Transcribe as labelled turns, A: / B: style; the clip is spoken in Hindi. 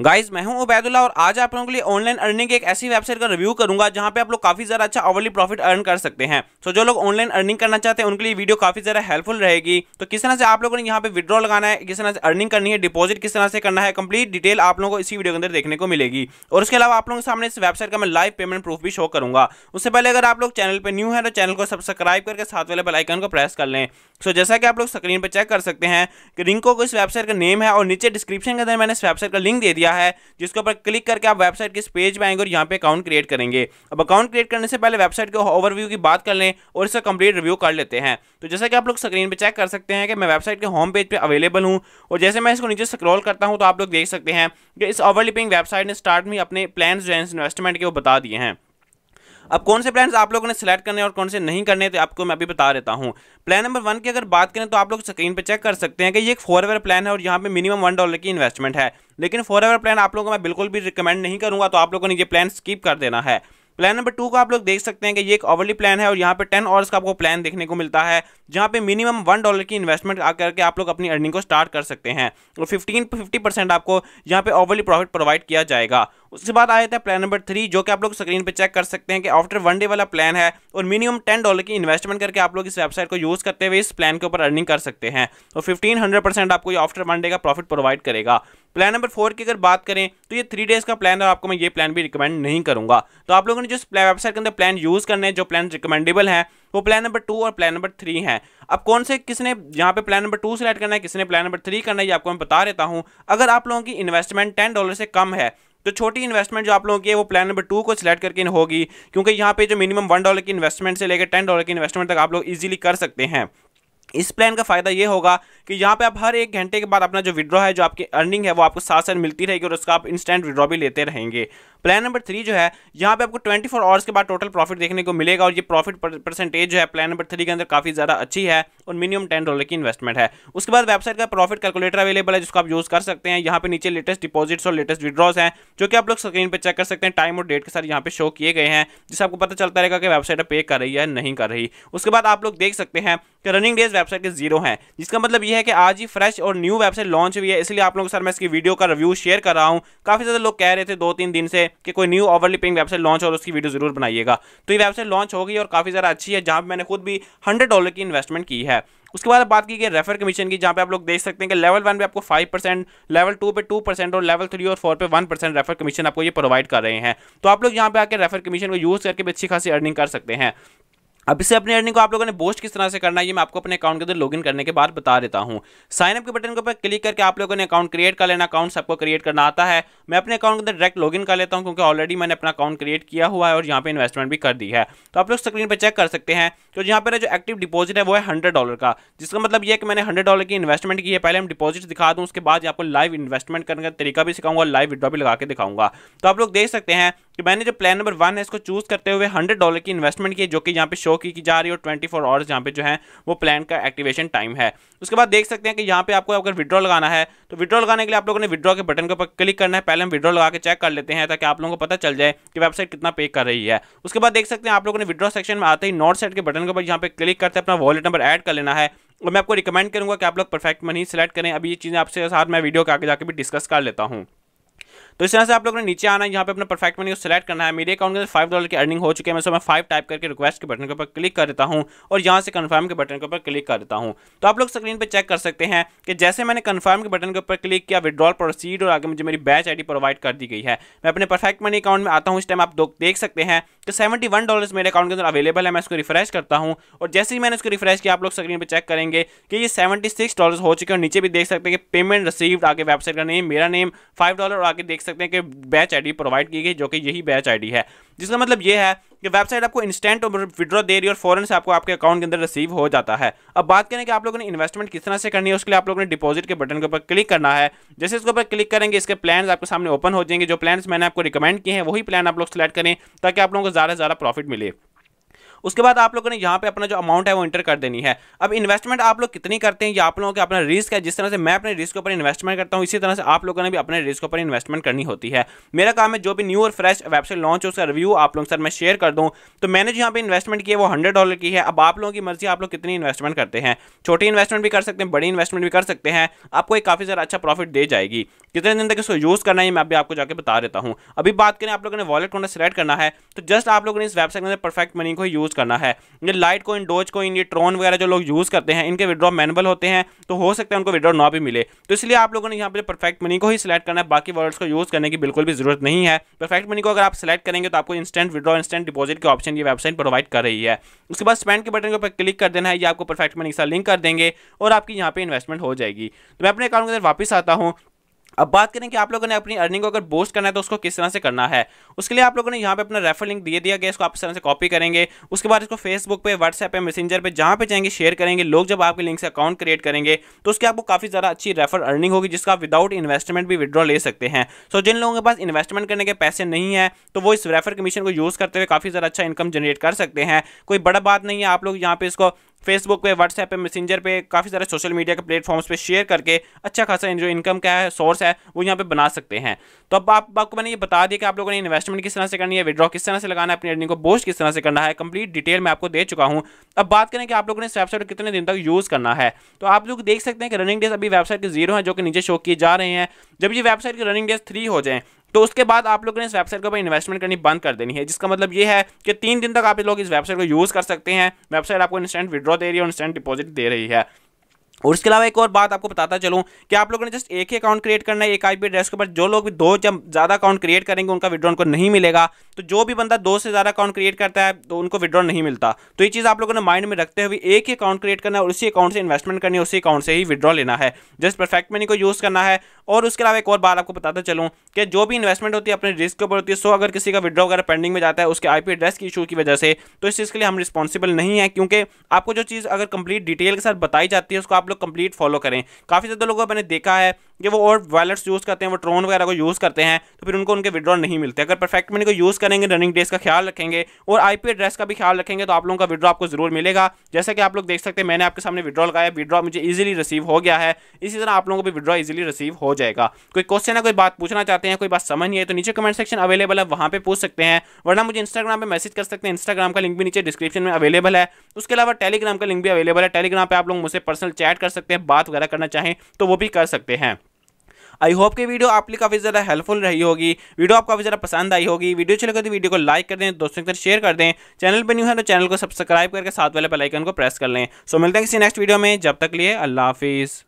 A: गाइज मैं हूं उबैदुल्ला और आज आप लोगों के लिए ऑनलाइन अर्निंग एक ऐसी वेबसाइट का रिव्यू करूंगा जहां पे आप लोग काफी ज्यादा अच्छा ओवरली प्रॉफिट अर्न कर सकते हैं सो so, जो लोग ऑनलाइन अर्निंग करना चाहते हैं उनके लिए वीडियो काफी ज्यादा हेल्पफुल रहेगी तो किस तरह से आप लोगों ने यहाँ पे विद्रॉ लगाना है किस तरह से अर्निंग करनी है डिपोजिट किस तरह से करना है कंप्लीट डिटेल आप लोगों को इसी वीडियो के अंदर देखने को मिलेगी और उसके अलावा आप लोगों के सामने इस वेबसाइट का मैं लाइव पेमेंट प्रूफ भी शो करूंगा उससे पहले अगर आप लोग चैनल पर न्यू है तो चैनल को सब्सक्राइब करके साथ वाले बेलाइकन को प्रेस कर लें सो जैसा कि आप लोग स्क्रीन पर चेक कर सकते हैं रिंको को इस वेबसाइट का नेम है और नीचे डिस्क्रिप्शन के अंदर मैंने इस वेबसाइट का लिंक दे दिया दिया है जिसके ऊपर क्लिक करके आप वेबसाइट के इस पेज में आएंगे और यहाँ पे अकाउंट क्रिएट करेंगे अब अकाउंट क्रिएट करने से पहले वेबसाइट के ओवरव्यू की बात कर लें और इसका कंप्लीट रिव्यू कर लेते हैं तो जैसा कि आप लोग स्क्रीन पर चेक कर सकते हैं कि मैं वेबसाइट के होम पेज पर अवेलेबल हूँ और जैसे मैं इसको नीचे स्क्रॉल करता हूँ तो आप लोग देख सकते हैं कि इस ओवरलिपिंग वेबसाइट ने स्टार्ट में अपने प्लान जो है इन्वेस्टमेंट के वो बता दिए हैं अब कौन से प्लान आप लोगों ने सिलेक्ट करने और कौन से नहीं करने तो आपको मैं अभी बता देता हूँ प्लान नंबर वन की अगर बात करें तो आप लोग स्क्रीन पर चेक कर सकते हैं कि ये एक फोर एवर प्लान है और यहाँ पर मिनिमम वन डॉलर की इन्वेस्टमेंट है लेकिन फोर एवर प्लान आप लोगों को मैं बिल्कुल भी रिकमेंड नहीं करूँगा तो आप लोगों ने ये प्लान स्किप कर देना है प्लान नंबर टू को आप लोग देख सकते हैं कि ये एक ओवरली प्लान है और यहाँ पे टेन आवर्स का आपको प्लान देखने को मिलता है जहाँ पे मिनिमम वन डॉलर की इन्वेस्टमेंट करके आप लोग अपनी अर्निंग को स्टार्ट कर सकते हैं और फिफ्टीन फिफ्टी परसेंट आपको यहाँ पे ओवरली प्रॉफिट प्रोवाइड किया जाएगा उसके बाद आ जाता है प्लान नंबर थ्री जो कि आप लोग स्क्रीन पर चेक कर सकते हैं कि आफ्टर वन डे वाला प्लान है और मिनिमम टेन डॉलर की इन्वेस्टमेंट करके आप लोग इस वेबसाइट को यूज़ करते हुए इस प्लान के ऊपर अर्निंग कर सकते हैं और फिफ्टीन हंड्रेड परसेंट आपको ये आफ्टर वन डे का प्रॉफिट प्रोवाइड करेगा प्लान नंबर फोर की अगर बात करें तो ये थ्री डेज़ का प्लान है आपको मैं ये प्लान भी रिकमेंड नहीं करूँगा तो आप लोगों ने जिस वेबसाइट के अंदर प्लान यूज़ करने हैं जो प्लान रिकमेंडेबल हैं वो प्लान नंबर टू और प्लान नंबर थ्री हैं अब कौन से किसने यहाँ पे प्लान नंबर टू सेलेक्ट करना है किसने प्लान नंबर थ्री करना है ये आपको मैं बता देता हूँ अगर आप लोगों की इन्वेस्टमेंट टेन डॉलर से कम है तो छोटी इन्वेस्टमेंट जो आप लोगों की है वो प्लान नंबर टू को सिलेक्ट करके होगी क्योंकि यहाँ पे जो मिनिमम वन डॉलर की इन्वेस्टमेंट से लेकर टेन डॉलर की इन्वेस्टमेंट तक आप लोग इजीली कर सकते हैं इस प्लान का फ़ायदा ये होगा कि यहाँ पे आप हर एक घंटे के बाद अपना जो विड्रॉ है जो आपकी अर्निंग है वो आपको साथ साथ मिलती रहेगी और उसका आप इंस्टेंट विड्रॉ भी लेते रहेंगे प्लान नंबर थ्री जो है यहाँ पे आपको 24 फोर आवर्स के बाद टोटल प्रॉफिट देखने को मिलेगा और ये प्रॉफिट परसेंटेज जो है प्लान नंबर थ्री के अंदर काफ़ी ज़्यादा अच्छी है और मिनिमम टेन डॉलर की इन्वेस्टमेंट है उसके बाद वेबसाइट का प्रॉफिट कैलकुलेटर अवेलेबल है जिसको आप यूज़ कर सकते हैं यहाँ पे नीचे लेटेस्ट डिपॉजिट्स और लेटेस्ट विड्रॉज हैं जो कि आप लोग स्क्रीन पर चेक कर सकते हैं टाइम और डेट के साथ यहाँ पे शो किए गए हैं जिससे आपको पता चलता रहेगा कि वेबसाइट पे कर रही है नहीं कर रही उसके बाद आप लोग देख सकते हैं कि रनिंग डेज इस वेबसाइट के जीरो हैं जिसका मतलब यह है कि आज ही फ्रेश और न्यू वेबसाइट लॉन्च हुई है इसलिए आप लोगों के साथ मैं इसकी वीडियो का रिव्यू शेयर कर रहा हूँ काफ़ी ज़्यादा लोग कह रहे थे दो तीन दिन से कि कोई न्यू ओवरली पिंग वेबसाइट लॉन्च और उसकी वीडियो जरूर बनाइएगा तो ये वेबसाइट लॉन्च होगी और काफ़ी ज़्यादा अच्छी है जहां पर मैंने खुद भी हंड्रेड डॉलर की इन्वेस्टमेंट की है उसके बाद बात की गई रेफर कमीशन की जहाँ पे आप लोग देख सकते हैं कि लेवल वन पे आपको फाइव परसेंट लेवल टू पे टू परसेंट और लेवल थ्री और फोर पे वन परसेंट रेफर कमीशन आपको ये प्रोवाइड कर रहे हैं तो आप लोग यहाँ पे आके रेफर कमीशन को यूज़ करके भी अच्छी खासी अर्निंग कर सकते हैं अब इससे अपनी अर्निंग को आप लोगों ने बोस्ट किस तरह से करना है ये मैं आपको अपने अकाउंट के अंदर लॉगिन करने के बाद बता देता हूँ साइनअप के बटन के ऊपर क्लिक करके आप लोगों ने अकाउंट क्रिएट कर लेना अकाउंट सबको क्रिएट करना आता है मैं अपने अकाउंट के अंदर डायरेक्ट लॉगिन कर लेता हूँ क्योंकि ऑलरेडी मैंने अपना अकाउंट क्रिएट किया हुआ है और यहाँ पर इन्वेस्टमेंट भी कर दी है तो आप लोग स्क्रीन पर चेक कर सकते हैं तो यहाँ पर जो एक्टिव डिपॉजिट है वो है हंड्रेड डॉलर का जिसका मतलब यह कि मैंने हंड्रेड डॉलर की इन्वेस्टमेंट की है पहले हम डिपॉजिट दिखा दूँ उसके बाद आपको लाइव इन्वेस्टमेंट करने का तरीका भी सिखाऊंगा लाइव विड्रॉ भी लगा के दिखाऊंगा तो आप लोग देख सकते हैं कि मैंने जो प्लान नंबर वन है इसको चूज़ करते हुए हंड्रेड डॉलर की इन्वेस्टमेंट की जो कि यहाँ पे शो की जा रही है और ट्वेंटी फोर आवर्स यहाँ पे जो है वो प्लान का एक्टिवेशन टाइम है उसके बाद देख सकते हैं कि यहाँ पे आपको अगर विड्रॉ लगाना है तो विड्रॉ लगाने के लिए आप लोगों ने विड्रॉ के बटन के ऊपर क्लिक करना है पहले हम विड्रॉ लगा के चेक कर लेते हैं ताकि आप लोगों को पता चल जाए कि वेबसाइट कितना पे कर रही है उसके बाद देख सकते हैं आप लोगों ने विड्रॉ सेक्शन में आते ही नॉर्थ सेट के बटन के ऊपर यहाँ पे क्लिक करते अपना वॉलेट नंबर एड कर लेना है और मैं आपको रिकमेंड करूँगा कि आप लोग परफेक्ट मनी सेलेक्ट करें अभी ये चीज़ें आपसे साथ मैं वीडियो के आगे जाकर भी डिस्कस कर लेता हूँ तो इस तरह से आप लोगों ने नीचे आना है यहाँ पे अपना परफेक्ट मनी को सिलेक्ट करना है मेरे अकाउंट के अंदर फाइव डॉलर की अर्निंग हो चुकी है मैं सो मैं फाइव टाइप करके रिक्वेस्ट के बटन के ऊपर क्लिक कर देता हूँ और यहाँ से कन्फर्म के बटन के ऊपर क्लिक कर देता हूँ तो आप लोग स्क्रीन पर चेक कर सकते हैं कि जैसे मैंने कन्फर्म के बटन के ऊपर क्लिक किया विद्रॉल प्रोसीड और आगे मुझे मेरी बैच आई प्रोवाइड कर दी गई है मैं अपने परफेक्ट मनी अकाउंट में आता हूँ इस टाइम आप देख सकते हैं तो सेवेंटी वन डॉलर मेरे अकाउंट के अंदर अवेलेबल है मैं इसको रिफ्रेश करता हूँ और जैसे ही मैंने इसको रिफ्रेश किया आप लोग स्क्रीन पर चेक करेंगे कि ये सेवेंटी सिक्स डॉलर हो चुके हैं और नीचे भी देख सकते हैं कि पेमेंट रिसीव्ड आगे वेबसाइट का नेम मेरा नेम फाइव डॉलर और आगे देख सकते हैं कि बैच आई प्रोवाइड की गई जो कि यही बैच आई है जिसका मतलब ये है कि वेबसाइट आपको इंस्टेंट विड्रॉ दे रही है और फॉरन से आपको आपके अकाउंट के अंदर रिसीव हो जाता है अब बात करें कि आप लोगों ने इन्वेस्टमेंट किस तरह से करनी है उसके लिए आप लोगों ने डिपॉजिट के बटन के ऊपर क्लिक करना है जैसे इसके ऊपर क्लिक करेंगे इसके प्लान आपके सामने ओपन हो जाएंगे जो प्लान मैंने आपको रिकमेंड किए हैं वही प्लान आप लोग सेलेक्ट करें ताकि आप लोगों को ज़्यादा से ज़्यादा प्रॉफिट मिले उसके बाद आप लोगों ने यहाँ पे अपना जो अमाउंट है वो इंटर कर देनी है अब इन्वेस्टमेंट आप लोग कितनी करते हैं ये आप लोगों के अपना रिस्क है जिस तरह से मैं अपने रिस्क के ऊपर इन्वेस्टमेंट करता हूँ इसी तरह से आप लोगों ने भी अपने रिस्क ऊपर इन्वेस्टमेंट करनी होती है मेरा काम है जो भी न्यू और फ्रेश वेबसाइट लॉन्च हो उसका रिव्यू आप लोगों के साथ मैं शेयर कर दूँ तो मैंने जो यहाँ पर इन्वेस्टमेंट किया है वो हंड्रेड डॉलर की है अब आप लोगों की मर्जी आप लोग कितनी इन्वेस्टमेंट करते हैं छोटी इन्वेस्टमेंट भी कर सकते हैं बड़ी इन्वेस्टमेंट भी कर सकते हैं आपको एक काफ़ी ज़्यादा अच्छा प्रॉफिट दे जाएगी कितने दिन तक इसको यूज़ करना है मैं अभी आपको जाकर बता देता हूँ अभी बात करें आप लोगों ने वॉलेट को सेलेक्ट करना है तो जस्ट आप लोगों ने इस वेबसाइट में परफेक्ट मनी को यूज़ यूज़ करना है ये लाइट कोइन डोज कोइन ये ट्रोन वगैरह जो लोग यूज़ करते हैं इनके विड्रॉ मैनुअल होते हैं तो हो सकता है उनको विड्रॉ ना भी मिले तो इसलिए आप लोगों ने यहाँ पर परफेक्ट मनी को ही सिलेक्ट करना है बाकी वर्ड्स को यूज़ करने की बिल्कुल भी जरूरत नहीं है परफेक्ट मनी को अगर आप सिलेक्ट करेंगे तो आपको इंस्टेंट विड्रॉ इंस्टेंट डिपॉजिट के ऑप्शन ये वेबसाइट प्रोवाइड कर रही है उसके बाद स्पेंड के बटन के ऊपर क्लिक कर देना है ये आपको परफेक्ट मनी के साथ लिंक कर देंगे और आपकी यहाँ पर इन्वेस्टमेंट हो जाएगी तो मैं अपने अकाउंट के अंदर वापस आता हूँ अब बात करें कि आप लोगों ने अपनी अर्निंग को अगर बोस्ट करना है तो उसको किस तरह से करना है उसके लिए आप लोगों ने यहाँ पे अपना रेफर लिंक दे दिया गया इसको आप इस तरह से कॉपी करेंगे उसके बाद इसको फेसबुक पे व्हाट्सएप पे मैसेंजर पे जहाँ पे जाएंगे शेयर करेंगे लोग जब आपके लिंक से अकाउंट क्रिएट करेंगे तो उसके आपको काफ़ी ज़्यादा अच्छी रेफर अर्निंग होगी जिसका विदाउट इन्वेस्टमेंट भी विद्रॉ ले सकते हैं सो जिन लोगों के पास इन्वेस्टमेंट करने के पैसे नहीं है तो वो इस रेफर कमीशन को यूज़ करते हुए काफ़ी ज़्यादा अच्छा इनकम जनरेट कर सकते हैं कोई बड़ा बात नहीं है आप लोग यहाँ पर इसको फेसबुक पे व्हाट्सएप पे मैसेंजर पे काफ़ी सारे सोशल मीडिया के प्लेटफॉर्म्स पे शेयर करके अच्छा खासा जो इनकम का है सोर्स है वो यहाँ पे बना सकते हैं तो अब आप आपको मैंने ये बता दिया कि आप लोगों ने इन्वेस्टमेंट किस तरह से करनी है विड्रॉ किस तरह से लगाना है अपनी अर्निंग को बोस्ट किस तरह से करना है कंप्लीट डिटेल मैं आपको दे चुका हूँ अब बात करें कि आप लोगों ने इस वेबसाइट को कितने दिन तक यूज़ करना है तो आप लोग देख सकते हैं कि रनिंग डेज अभी वेबसाइट के जीरो हैं जो कि नीचे शो किए जा रहे हैं जब ये वेबसाइट के रनिंग डेज थ्री हो जाएँ तो उसके बाद आप लोगों ने इस वेबसाइट के ऊपर इन्वेस्टमेंट करनी बंद कर देनी है जिसका मतलब ये है कि तीन दिन तक आप लोग इस वेबसाइट को यूज़ कर सकते हैं वेबसाइट आपको इंस्टेंट विड्रॉ दे रही है और इंस्टेंट डिपॉजिट दे रही है और इसके अलावा एक और बात आपको बताता चलूँ कि आप लोगों ने जस्ट एक ही अकाउंट क्रिएट करना है एक आईपी एड्रेस के ऊपर जो लोग भी दो जब ज़्यादा अकाउंट क्रिएट करेंगे उनका विड्रॉ उनको नहीं मिलेगा तो जो भी बंदा दो से ज़्यादा अकाउंट क्रिएट करता है तो उनको विड्रॉ नहीं मिलता तो ये चीज़ आप लोगों ने माइंड में रखते हुए एक ही अकाउंट क्रिएट करना है और उसी अकाउंट से इन्वेस्टमेंट करनी है उसी अकाउंट से ही विड्रॉ लेना है जस्ट परफेक्ट मनी को यूज़ करना है और उसके अलावा एक और बात आपको बताता चलूँ कि जो भी इन्वेस्टमेंट होती है अपने रिस्क के ऊपर होती है सो अगर किसी का विड्रॉ वगैरह पेंडिंग में जाता है उसके आई एड्रेस की इशू की वजह से तो इस चीज़ के लिए हम रिस्पॉन्सिबल नहीं है क्योंकि आपको जो चीज़ अगर कंप्लीट डिटेल के साथ बताई जाती है उसको आप लोग कंप्लीट फॉलो करें काफ़ी ज़्यादा लोगों ने मैंने देखा है कि वो और वॉलेट्स यूज़ करते हैं वो ट्रोन वगैरह को यूज़ करते हैं तो फिर उनको उनके विड्रॉ नहीं मिलते अगर परफेक्ट मनी को यूज़ करेंगे रनिंग डेज का ख्याल रखेंगे और आई एड्रेस का भी ख्याल रखेंगे तो आप लोगों का विड्रॉ आपको जरूर मिलेगा जैसा कि आप लोग देख सकते हैं मैंने आपके सामने विड्रॉ लगाया विड्रॉ मुझे ईजिली रिसीव हो गया है इसी तरह आप लोगों को भी विड्रॉ ईजिली रिसीव हो जाएगा कोई क्वेश्चन है कोई बात पूछना चाहते हैं कोई बात समझ नहीं है तो नीचे कमेंट सेक्शन अवेलेबल है वहाँ पर पूछ सकते हैं वरना मुझे इंस्टाग्राम पर मैसेज कर सकते हैं इंस्टाग्राम का लिंक भी नीचे डिस्क्रिप्शन में अवेलेबल है उसके अलावा टेलीग्राम का लिंक भी अवेलेबल है टेलीग्राम पर आप लोग मुझसे पर्सनल चैट कर सकते हैं बात वगैरह करना चाहें तो वो भी कर सकते हैं आई होप की वीडियो आपकी लिए काफ़ी ज़्यादा हेल्पफुल रही होगी वीडियो आपको काफ़ी ज़्यादा पसंद आई होगी वीडियो अच्छी लगे तो वीडियो को लाइक कर दें दोस्तों के साथ शेयर कर दें चैनल पर न्यू है तो चैनल को सब्सक्राइब करके साथ वाले बेलाइकन को प्रेस कर लें सो मिलते हैं किसी नेक्स्ट वीडियो में जब तक लिए अल्लाह हाफिज़